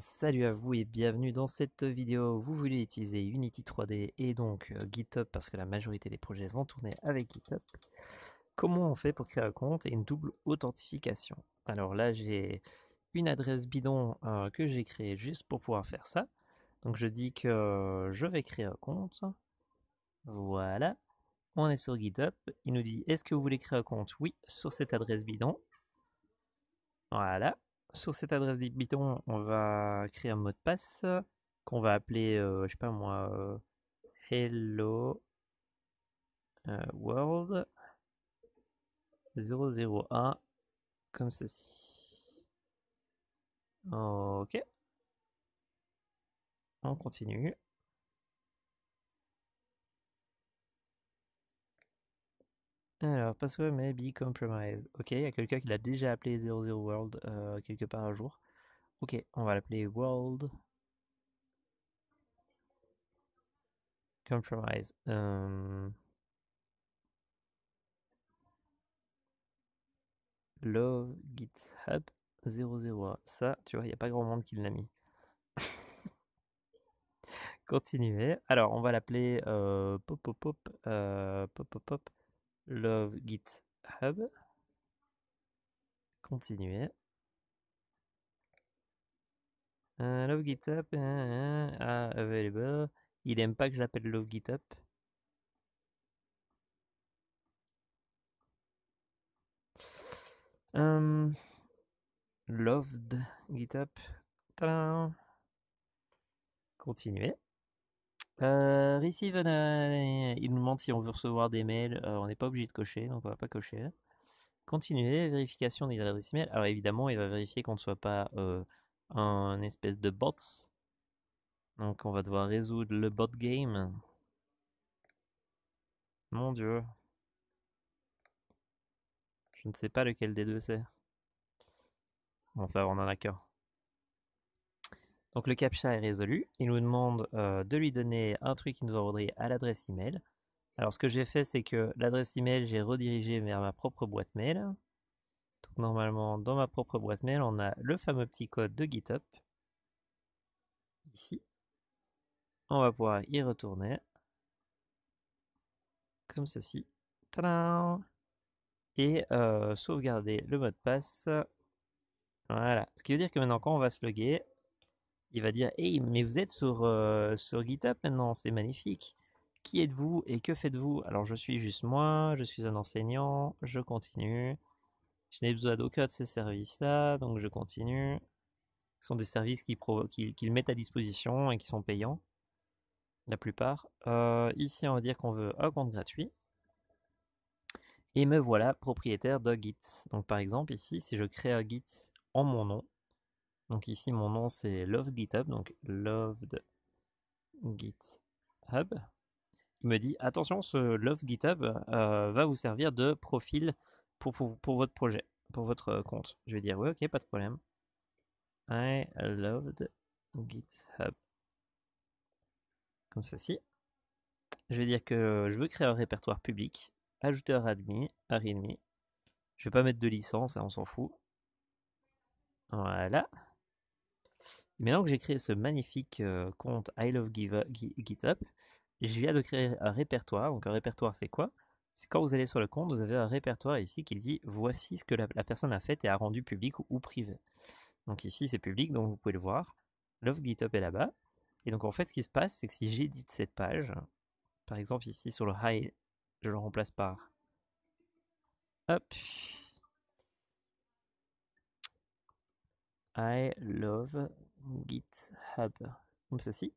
salut à vous et bienvenue dans cette vidéo. Vous voulez utiliser Unity 3D et donc euh, GitHub parce que la majorité des projets vont tourner avec GitHub. Comment on fait pour créer un compte et une double authentification Alors là j'ai une adresse bidon euh, que j'ai créée juste pour pouvoir faire ça. Donc je dis que euh, je vais créer un compte. Voilà. On est sur GitHub. Il nous dit est-ce que vous voulez créer un compte Oui, sur cette adresse bidon. Voilà sur cette adresse Bitton, on va créer un mot de passe qu'on va appeler, euh, je sais pas moi, euh, Hello euh, World 001 comme ceci. Ok. On continue. Alors, password may be compromise. Ok, il y a quelqu'un qui l'a déjà appelé 00 world euh, quelque part un jour. Ok, on va l'appeler world compromise. Hum. Love GitHub 00. Ça, tu vois, il n'y a pas grand monde qui l'a mis. Continuez. Alors, on va l'appeler euh, pop pop pop euh, pop pop pop love GitHub. Continuer. Euh, love GitHub hein, hein, hein. Ah, available. Il aime pas que je l'appelle Love GitHub. Um, loved GitHub. Continuer. Euh, euh, il nous demande si on veut recevoir des mails. Euh, on n'est pas obligé de cocher, donc on va pas cocher. Continuer, vérification des adresses email. Alors évidemment, il va vérifier qu'on ne soit pas euh, un espèce de bot. Donc on va devoir résoudre le bot game. Mon dieu. Je ne sais pas lequel des deux c'est. Bon, ça, on en a qu'un. Donc le captcha est résolu. Il nous demande euh, de lui donner un truc qui nous a à l'adresse email. Alors ce que j'ai fait, c'est que l'adresse email, j'ai redirigé vers ma propre boîte mail. Donc normalement, dans ma propre boîte mail, on a le fameux petit code de GitHub. Ici. On va pouvoir y retourner. Comme ceci. Tadam et euh, sauvegarder le mot de passe. Voilà. Ce qui veut dire que maintenant, quand on va se loguer, il va dire Hey, mais vous êtes sur, euh, sur GitHub maintenant, c'est magnifique. Qui êtes-vous et que faites-vous Alors, je suis juste moi, je suis un enseignant, je continue. Je n'ai besoin d'aucun de ces services-là, donc je continue. Ce sont des services qu'ils mettent à disposition et qui sont payants, la plupart. Euh, ici, on va dire qu'on veut un compte gratuit. Et me voilà propriétaire de Git. Donc, par exemple, ici, si je crée un Git en mon nom, donc ici, mon nom c'est Love GitHub, donc Loved GitHub. Il me dit attention, ce Love GitHub euh, va vous servir de profil pour, pour, votre projet, pour votre euh, compte. Je vais dire oui, ok, pas de problème. I Love GitHub. Comme ceci. Je vais dire que je veux créer un répertoire public, ajouter un admin, readme. Je vais pas mettre de licence, hein, on s'en fout. Voilà maintenant que j'ai créé ce magnifique euh, compte I Love GitHub, je viens de créer un répertoire. Donc un répertoire, c'est quoi C'est quand vous allez sur le compte, vous avez un répertoire ici qui dit voici ce que la, personne a fait et a rendu public ou privé. Donc ici, c'est public, donc vous pouvez le voir. Love GitHub est là-bas. Et donc en fait, ce qui se passe, c'est que si j'édite cette page, par exemple ici sur le high, je le remplace par hop, I love GitHub, comme ceci.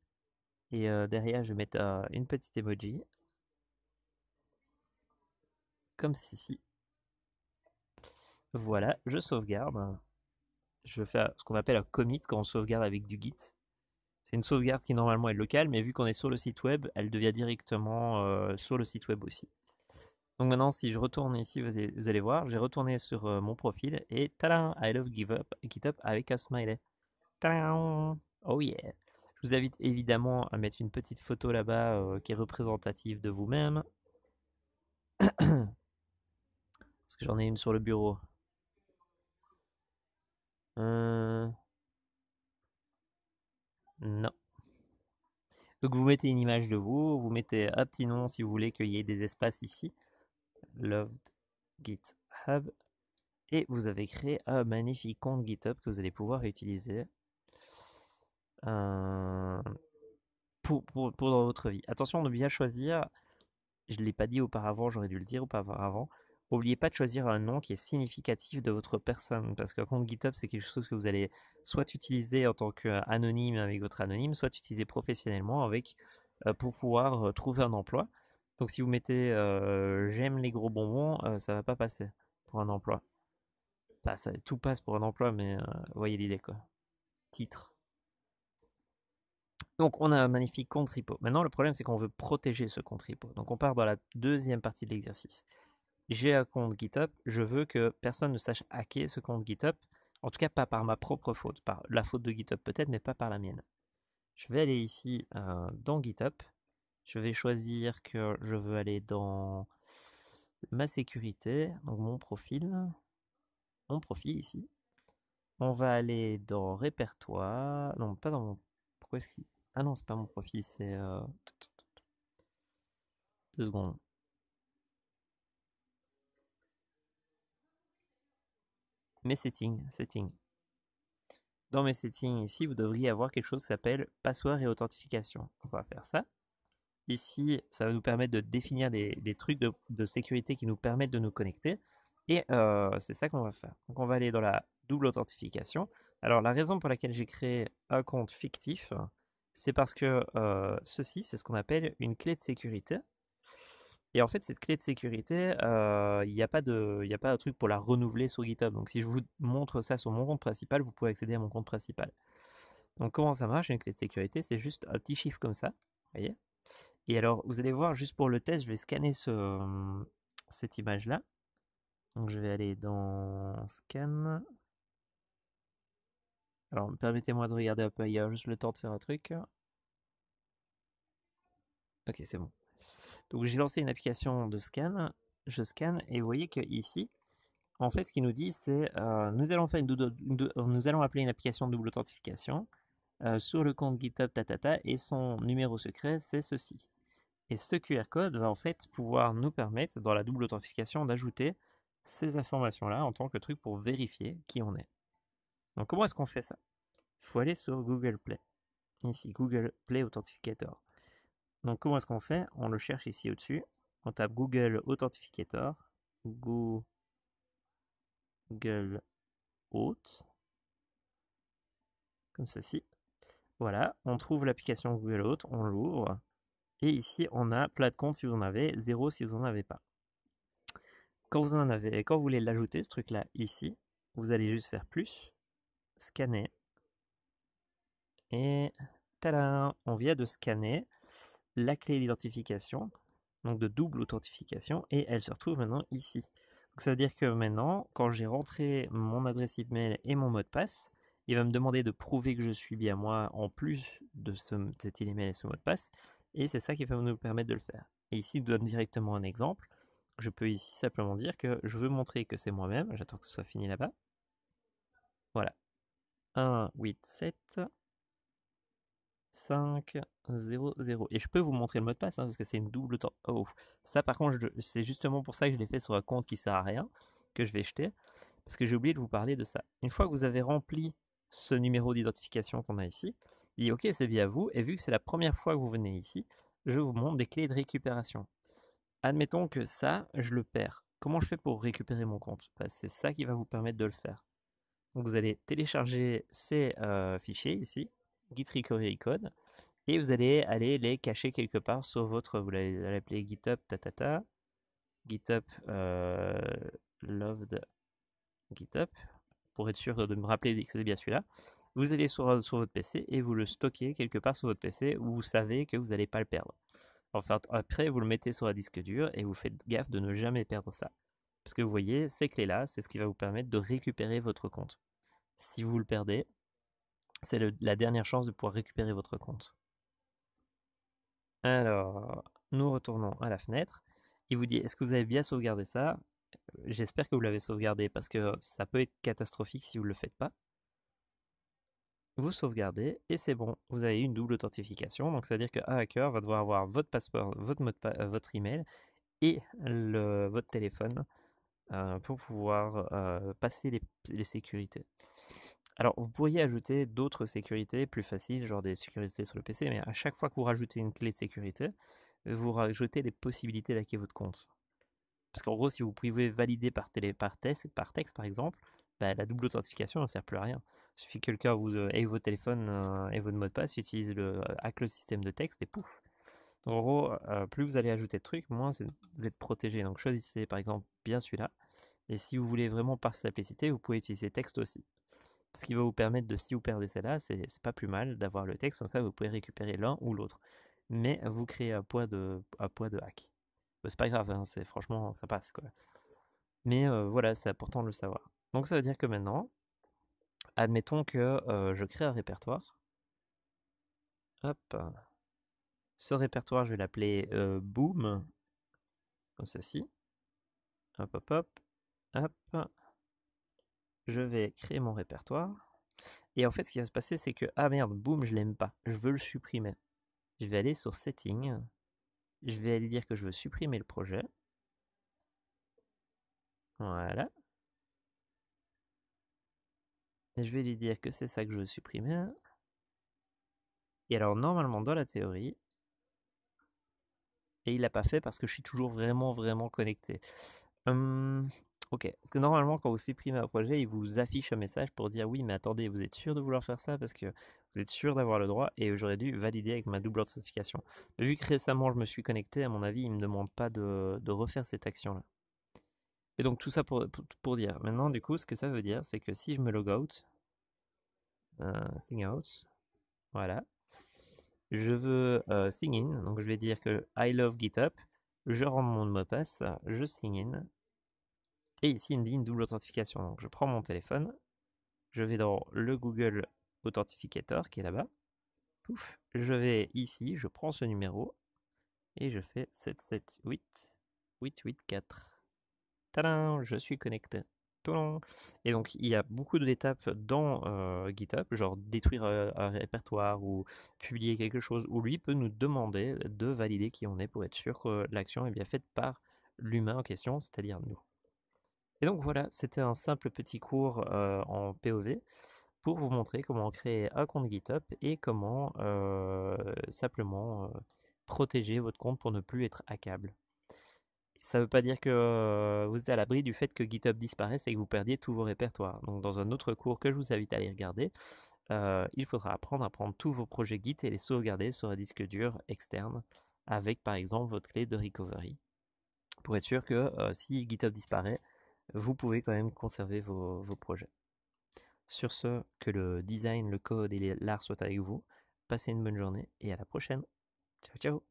Et euh, derrière, je vais mettre euh, une petite emoji. Comme ceci. Voilà, je sauvegarde. Je fais ce qu'on appelle un commit quand on sauvegarde avec du Git. C'est une sauvegarde qui normalement est locale, mais vu qu'on est sur le site web, elle devient directement euh, sur le site web aussi. Donc maintenant, si je retourne ici, vous allez, voir, j'ai retourné sur mon profil et tada, I love give up, GitHub avec un smiley. Oh yeah. Je vous invite évidemment à mettre une petite photo là-bas euh, qui est représentative de vous-même. Parce que j'en ai une sur le bureau. Euh. Non. Donc vous mettez une image de vous, vous mettez un petit nom si vous voulez qu'il y ait des espaces ici. Loved GitHub. Et vous avez créé un magnifique compte GitHub que vous allez pouvoir utiliser pour, pour, pour, dans votre vie. Attention de bien choisir, je ne l'ai pas dit auparavant, j'aurais dû le dire auparavant, N'oubliez pas de choisir un nom qui est significatif de votre personne, parce qu'un compte GitHub, c'est quelque chose que vous allez soit utiliser en tant qu'anonyme avec votre anonyme, soit utiliser professionnellement avec, euh, pour pouvoir euh, trouver un emploi. Donc si vous mettez euh, j'aime les gros bonbons, ça ne va pas passer pour un emploi. tout passe pour un emploi, mais voyez l'idée quoi. Titre. Donc on a un magnifique compte repo. Maintenant, le problème, c'est qu'on veut protéger ce compte repo. Donc on part dans la deuxième partie de l'exercice. J'ai un compte GitHub, je veux que personne ne sache hacker ce compte GitHub. En tout cas, pas par ma propre faute. Par la faute de GitHub peut-être, mais pas par la mienne. Je vais aller ici euh, dans GitHub. Je vais choisir que je veux aller dans ma sécurité, donc mon profil. Mon profil ici. On va aller dans répertoire. Non, pas dans mon. Pourquoi est-ce qu'il. Ah non, c'est pas mon profil, c'est. Euh, Deux secondes. Mes settings, settings. Dans mes settings ici, vous devriez avoir quelque chose qui s'appelle password et authentification. On va faire ça. Ici, ça va nous permettre de définir des, trucs de, sécurité qui nous permettent de nous connecter. Et euh, c'est ça qu'on va faire. Donc on va aller dans la double authentification. Alors la raison pour laquelle j'ai créé un compte fictif, c'est parce que ceci, c'est ce qu'on appelle une clé de sécurité. Et en fait, cette clé de sécurité, il n'y a, pas de, a pas de truc pour la renouveler sur GitHub. Donc, si je vous montre ça sur mon compte principal, vous pouvez accéder à mon compte principal. Donc, comment ça marche une clé de sécurité C'est juste un petit chiffre comme ça. vous voyez Et alors, vous allez voir, juste pour le test, je vais scanner mmh, cette image-là. Donc, je vais aller dans Scan, alors, permettez-moi de regarder un peu a juste le temps de faire un truc. Ok, c'est bon. Donc, j'ai lancé une application de scan. Je scanne et vous voyez que ici, en fait, ce qu'il nous dit, c'est euh, nous allons faire une nous allons appeler une application de double authentification euh, sur le compte GitHub Tatata et son numéro secret, c'est ceci. Et ce QR code va en fait pouvoir nous permettre, dans la double authentification, d'ajouter ces informations-là en tant que truc pour vérifier qui on est. Donc comment est-ce qu'on fait ça Il faut aller sur Google Play. Ici, Google Play Authenticator. Donc comment est-ce qu'on fait On le cherche ici au-dessus. On tape Google Authenticator. Google Auth. Comme ceci. Voilà, on trouve l'application Google Auth, on l'ouvre. Et ici, on a plat de compte si vous en avez, zéro si vous n'en avez pas. Quand vous en avez, quand vous voulez l'ajouter, ce truc-là, ici, vous allez juste faire plus, scanner. Et on vient de scanner la clé d'identification, donc de double authentification, et elle se retrouve maintenant ici. Donc ça veut dire que maintenant, quand j'ai rentré mon adresse email et mon mot de passe, il va me demander de prouver que je suis bien moi en plus de ce, cet email et ce mot de passe, et c'est ça qui va nous permettre de le faire. Et ici, nous donne directement un exemple. Je peux ici simplement dire que je veux montrer que c'est moi-même, j'attends que ce soit fini là-bas. Voilà, 1, 8, 7, 5, 0, 0. Et je peux vous montrer le mot de passe, hein, parce que c'est une double temps. Oh, ça par contre, c'est justement pour ça que je l'ai fait sur un compte qui sert à rien, que je vais jeter, parce que j'ai oublié de vous parler de ça. Une fois que vous avez rempli ce numéro d'identification qu'on a ici, il dit OK, c'est bien vous, et vu que c'est la première fois que vous venez ici, je vous montre des clés de récupération. Admettons que ça, je le perds. Comment je fais pour récupérer mon compte C'est ça qui va vous permettre de le faire vous allez télécharger ces fichiers ici, Git Recovery Code, et vous allez aller les cacher quelque part sur votre, vous allez l'appeler GitHub tatata, GitHub loved GitHub, pour être sûr de me rappeler que c'est bien celui-là. Vous allez sur, sur, votre PC et vous le stockez quelque part sur votre PC où vous savez que vous n'allez pas le perdre. Enfin, après, vous le mettez sur un disque dur et vous faites gaffe de ne jamais perdre ça. Parce que vous voyez, ces clés-là, c'est ce qui va vous permettre de récupérer votre compte. Si vous le perdez, c'est la dernière chance de pouvoir récupérer votre compte. Alors, nous retournons à la fenêtre. Il vous dit, est-ce que vous avez bien sauvegardé ça euh, J'espère que vous l'avez sauvegardé parce que ça peut être catastrophique si vous ne le faites pas. Vous sauvegardez et c'est bon, vous avez une double authentification. Donc, c'est-à-dire qu'un hacker va devoir avoir votre passeport, votre, mot euh, votre email et le, votre téléphone euh, pour pouvoir euh, passer les, sécurités. Alors, vous pourriez ajouter d'autres sécurités plus faciles, genre des sécurités sur le PC, mais à chaque fois que vous rajoutez une clé de sécurité, vous rajoutez des possibilités d'acquérir votre compte. Parce qu'en gros, si vous pouvez valider par, télé, par, texte, par texte, par exemple, bah, la double authentification ne sert plus à rien. Il suffit que quelqu'un vous euh, ait votre téléphone et votre mot de passe, utilise le, hack le système de texte et pouf, en gros, euh, plus vous allez ajouter de trucs, moins vous êtes protégé. Donc choisissez par exemple bien celui-là. Et si vous voulez vraiment par simplicité, vous pouvez utiliser texte aussi. Ce qui va vous permettre de, si vous perdez celle-là, c'est pas plus mal d'avoir le texte, comme ça vous pouvez récupérer l'un ou l'autre. Mais vous créez un poids de, un poids de hack. Bah, c'est pas grave, hein, c'est franchement, ça passe quoi. Mais euh, voilà, c'est important de le savoir. Donc ça veut dire que maintenant, admettons que euh, je crée un répertoire. Hop, ce répertoire, je vais l'appeler euh, Boom, comme ceci. Hop, hop, hop, hop. Je vais créer mon répertoire. Et en fait, ce qui va se passer, c'est que, ah merde, Boom, je l'aime pas. Je veux le supprimer. Je vais aller sur Settings. Je vais aller dire que je veux supprimer le projet. Voilà. Et je vais lui dire que c'est ça que je veux supprimer. Et alors, normalement, dans la théorie, et il l'a pas fait parce que je suis toujours vraiment, vraiment connecté. ok. Parce que normalement, quand vous supprimez un projet, il vous affiche un message pour dire oui, mais attendez, vous êtes sûr de vouloir faire ça parce que vous êtes sûr d'avoir le droit et j'aurais dû valider avec ma double authentification. vu que récemment, je me suis connecté, à mon avis, il ne me demande pas de, refaire cette action-là. Et donc tout ça pour, pour, dire. Maintenant, du coup, ce que ça veut dire, c'est que si je me log out, euh, out, voilà, je veux euh, sign in, donc je vais dire que I love GitHub, je rends mon mot de passe, je sign in, et ici il me dit une double authentification, donc je prends mon téléphone, je vais dans le Google Authentificator qui est là-bas, pouf, je vais ici, je prends ce numéro, et je fais 778 884. Tadam, je suis connecté. Et donc, il y a beaucoup d'étapes dans GitHub, genre détruire un répertoire ou publier quelque chose, où lui peut nous demander de valider qui on est pour être sûr que l'action est bien faite par l'humain en question, c'est-à-dire nous. Et donc voilà, c'était un simple petit cours en POV pour vous montrer comment créer un compte GitHub et comment simplement protéger votre compte pour ne plus être hackable ça ne veut pas dire que vous êtes à l'abri du fait que GitHub disparaisse et que vous perdiez tous vos répertoires. Donc, dans un autre cours que je vous invite à aller regarder, il faudra apprendre à prendre tous vos projets Git et les sauvegarder sur un disque dur externe avec, par exemple, votre clé de recovery pour être sûr que si GitHub disparaît, vous pouvez quand même conserver vos, vos projets. Sur ce, que le design, le code et l'art soient avec vous. Passez une bonne journée et à la prochaine. Ciao, ciao